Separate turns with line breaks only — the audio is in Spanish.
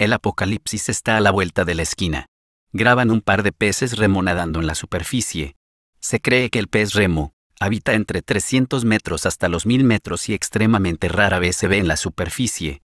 El apocalipsis está a la vuelta de la esquina. Graban un par de peces remo nadando en la superficie. Se cree que el pez remo habita entre 300 metros hasta los 1000 metros y extremadamente rara vez se ve en la superficie.